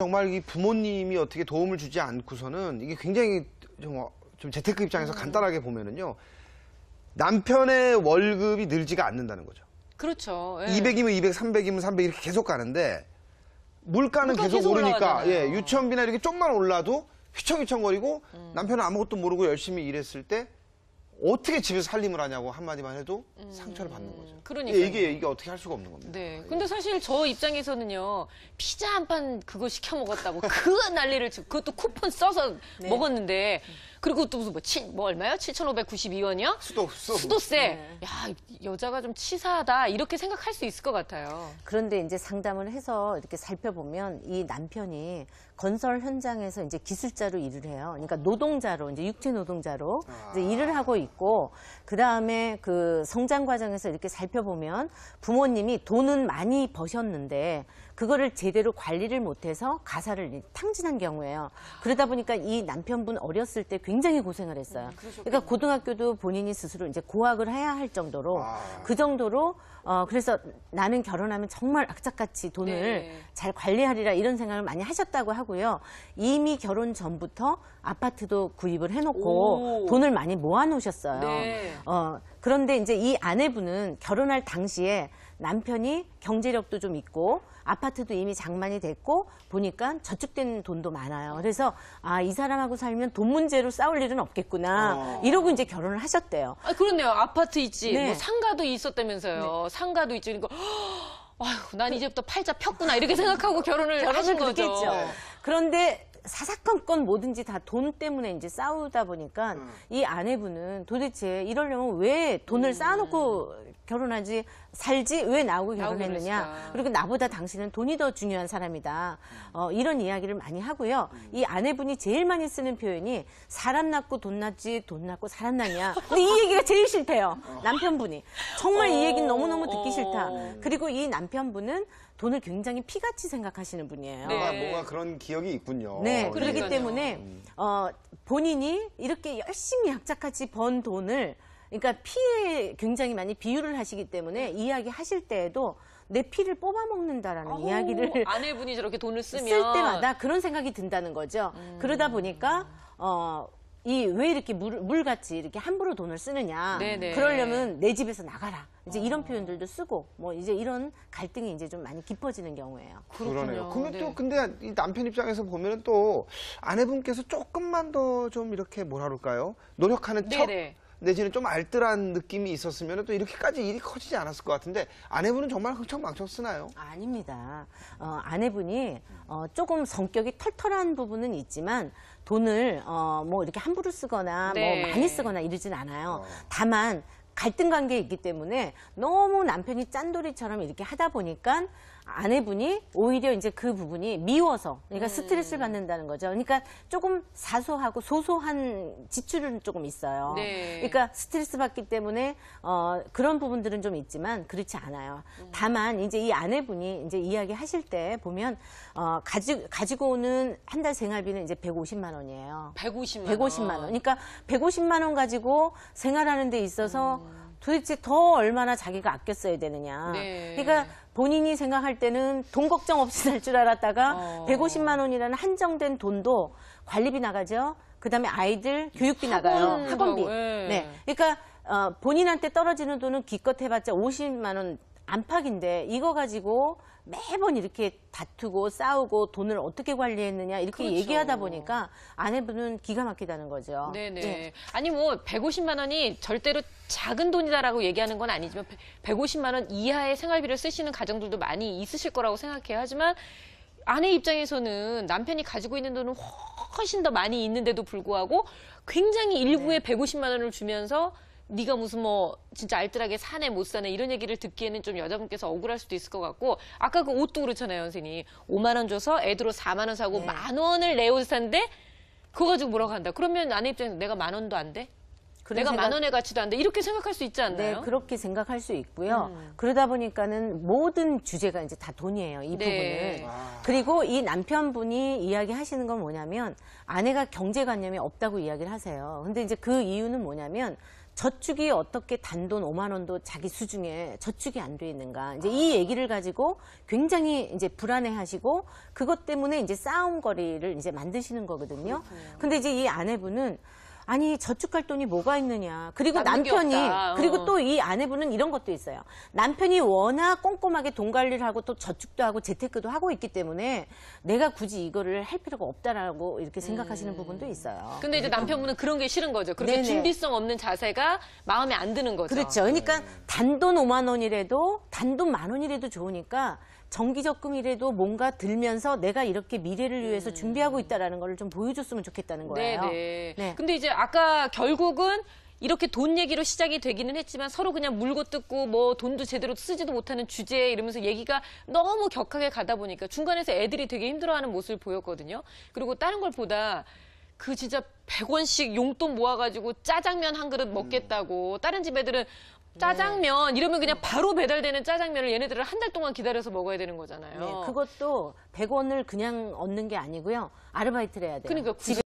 정말 이 부모님이 어떻게 도움을 주지 않고서는 이게 굉장히 좀, 좀 재테크 입장에서 음. 간단하게 보면은요 남편의 월급이 늘지가 않는다는 거죠. 그렇죠. 예. 200이면 200, 300이면 300 이렇게 계속 가는데 물가는 계속, 계속 오르니까 예, 유치원비나 이렇게 좀만 올라도 휘청휘청거리고 음. 남편은 아무것도 모르고 열심히 일했을 때 어떻게 집에서 살림을 하냐고 한마디만 해도 음. 상처를 받는 거죠. 그러니까 이게 이게 어떻게 할 수가 없는 겁니다. 네. 아, 근데 예. 사실 저 입장에서는요. 피자 한 판 그거 시켜 먹었다고 그 난리를 그것도 쿠폰 써서 네. 먹었는데 음. 그리고 또 무슨 뭐, 치, 뭐 얼마요? 7,592원이요? 수도, 수도. 수도세. 네. 야, 여자가 좀 치사하다. 이렇게 생각할 수 있을 것 같아요. 그런데 이제 상담을 해서 이렇게 살펴보면 이 남편이 건설 현장에서 이제 기술자로 일을 해요. 그러니까 노동자로, 이제 육체 노동자로 아. 이제 일을 하고 있고, 그 다음에 그 성장 과정에서 이렇게 살펴보면 부모님이 돈은 많이 버셨는데, 그거를 제대로 관리를 못해서 가사를 탕진한 경우예요. 그러다 보니까 이 남편분 어렸을 때 굉장히 굉장히 고생을 했어요. 음, 그러니까 고등학교도 본인이 스스로 이제 고학을 해야 할 정도로 아. 그 정도로 어 그래서 나는 결혼하면 정말 악착같이 돈을 네. 잘 관리하리라 이런 생각을 많이 하셨다고 하고요. 이미 결혼 전부터 아파트도 구입을 해놓고 오. 돈을 많이 모아놓으셨어요. 네. 어 그런데 이제 이 아내분은 결혼할 당시에 남편이 경제력도 좀 있고 아파트도 이미 장만이 됐고 보니까 저축된 돈도 많아요. 그래서 아 이 사람하고 살면 돈 문제로 싸울 일은 없겠구나 어. 이러고 이제 결혼을 하셨대요. 아, 그렇네요. 아파트 있지, 뭐 네. 뭐 상가도 있었다면서요. 네. 상가도 있지. 그러니까 아휴, 난 이제부터 팔자 폈구나 이렇게 생각하고 결혼을, 하신 거죠. 그렇겠죠. 네. 그런데 사사건건 뭐든지 다 돈 때문에 이제 싸우다 보니까 음. 이 아내분은 도대체 이러려면 왜 돈을 음. 쌓아놓고 결혼하지 살지 왜 나오고 결혼했느냐 그리고 나보다 당신은 돈이 더 중요한 사람이다 어, 이런 이야기를 많이 하고요 음. 이 아내분이 제일 많이 쓰는 표현이 사람 낳고 돈 낳지 돈 낳고 사람 낳냐 근데 이 얘기가 제일 싫대요 어. 남편분이 정말 이 얘기는 어. 너무너무 듣기 싫다 어. 그리고 이 남편분은 돈을 굉장히 피같이 생각하시는 분이에요. 네. 아, 뭔가 그런 기억이 있군요. 네, 그러기 예. 때문에 어, 본인이 이렇게 열심히 약자같이번 돈을 그러니까 피에 굉장히 많이 비유를 하시기 때문에 이야기하실 때에도 내 피를 뽑아먹는다라는 아우, 이야기를 아내분이 저렇게 돈을 쓰면 쓸 때마다 그런 생각이 든다는 거죠. 음. 그러다 보니까 어 이왜 이렇게 물, 물같이 이렇게 함부로 돈을 쓰느냐. 네네. 네. 그러려면 내 집에서 나가라. 이제 아. 이런 표현들도 쓰고 뭐 이제 이런 갈등이 이제 좀 많이 깊어지는 경우예요. 그러네요. 그러면 네. 또 근데 이 남편 입장에서 보면은 또 아내분께서 조금만 더 좀 이렇게 뭐라 그럴까요? 노력하는 네, 척 네네. 내지는 좀 알뜰한 느낌이 있었으면 또 이렇게까지 일이 커지지 않았을 것 같은데 아내분은 정말 흥청망청 쓰나요? 아닙니다. 어, 아내분이 어, 조금 성격이 털털한 부분은 있지만 돈을 어, 뭐 이렇게 함부로 쓰거나 뭐 네. 뭐 많이 쓰거나 이러진 않아요. 어. 다만 갈등 관계에 있기 때문에 너무 남편이 짠돌이처럼 이렇게 하다 보니까 아내분이 오히려 이제 그 부분이 미워서 그러니까 스트레스를 받는다는 거죠. 그러니까 조금 사소하고 소소한 지출은 조금 있어요. 네. 그러니까 스트레스 받기 때문에 어, 그런 부분들은 좀 있지만 그렇지 않아요. 음. 다만 이제 이 아내분이 이제 이야기하실 때 보면 어, 가지, 가지고 오는 한 달 생활비는 이제 150만 원이에요. 150만 원. 150만 원. 그러니까 150만 원 가지고 생활하는 데 있어서 음. 도대체 더 얼마나 자기가 아껴 써야 되느냐. 네. 그러니까 본인이 생각할 때는 돈 걱정 없이 살 줄 알았다가 어. 150만 원이라는 한정된 돈도 관리비 나가죠. 그다음에 아이들 교육비 나가요. 뭐, 학원비. 네. 네. 그러니까 어, 본인한테 떨어지는 돈은 기껏 해봤자 50만 원 안팎인데 이거 가지고 매번 이렇게 다투고 싸우고 돈을 어떻게 관리했느냐 이렇게 그렇죠. 얘기하다 보니까 아내분은 기가 막히다는 거죠. 네네. 네. 아니 뭐 150만 원이 절대로 작은 돈이다라고 얘기하는 건 아니지만 150만 원 이하의 생활비를 쓰시는 가정들도 많이 있으실 거라고 생각해요. 하지만 아내 입장에서는 남편이 가지고 있는 돈은 훨씬 더 많이 있는데도 불구하고 굉장히 일부에 네. 150만 원을 주면서 네가 무슨 뭐 진짜 알뜰하게 사네 못 사네 이런 얘기를 듣기에는 좀 여자분께서 억울할 수도 있을 것 같고 아까 그 옷도 그렇잖아요 선생님 5만 원 줘서 애들 옷 4만 원 사고 네. 만 원을 내옷 산데 그거 가지고 뭐라고 한다 그러면 아내 입장에서 내가 만 원도 안 돼? 내가 생각... 만 원의 가치도 안 돼. 이렇게 생각할 수 있지 네, 않나요? 네, 그렇게 생각할 수 있고요. 음. 그러다 보니까는 모든 주제가 이제 다 돈이에요. 이 네. 부분은. 와. 그리고 이 남편분이 이야기하시는 건 뭐냐면 아내가 경제관념이 없다고 이야기를 하세요. 근데 이제 그 이유는 뭐냐면 저축이 어떻게 단돈 5만 원도 자기 수중에 저축이 안 돼 있는가. 이제 이 아. 얘기를 가지고 굉장히 이제 불안해 하시고 그것 때문에 이제 싸움거리를 이제 만드시는 거거든요. 그렇군요. 근데 이제 이 아내분은 아니 저축 할 돈이 뭐가 있느냐. 그리고 남편이 어. 그리고 또 이 아내분은 이런 것도 있어요. 남편이 워낙 꼼꼼하게 돈 관리를 하고 또 저축도 하고 재테크도 하고 있기 때문에 내가 굳이 이거를 할 필요가 없다라고 이렇게 생각하시는 음. 부분도 있어요. 근데 이제 남편분은 그런 게 싫은 거죠. 그렇게 네네. 준비성 없는 자세가 마음에 안 드는 거죠. 그렇죠. 그러니까 음. 단돈 5만 원이라도 단돈 만 원이라도 좋으니까 정기적 금이라도 뭔가 들면서 내가 이렇게 미래를 위해서 음. 준비하고 있다라는 걸 좀 보여줬으면 좋겠다는 네, 거예요. 네네. 네. 근데 이제 아까 결국은 이렇게 돈 얘기로 시작이 되기는 했지만 서로 그냥 물고 뜯고 뭐 돈도 제대로 쓰지도 못하는 주제 이러면서 얘기가 너무 격하게 가다 보니까 중간에서 애들이 되게 힘들어하는 모습을 보였거든요. 그리고 다른 걸 보다 그 진짜 100원씩 용돈 모아가지고 짜장면 한 그릇 먹겠다고 다른 집 애들은 짜장면 이러면 그냥 바로 배달되는 짜장면을 얘네들은 한 달 동안 기다려서 먹어야 되는 거잖아요. 네, 그것도 100원을 그냥 얻는 게 아니고요. 아르바이트를 해야 돼요. 그러니까 굳이-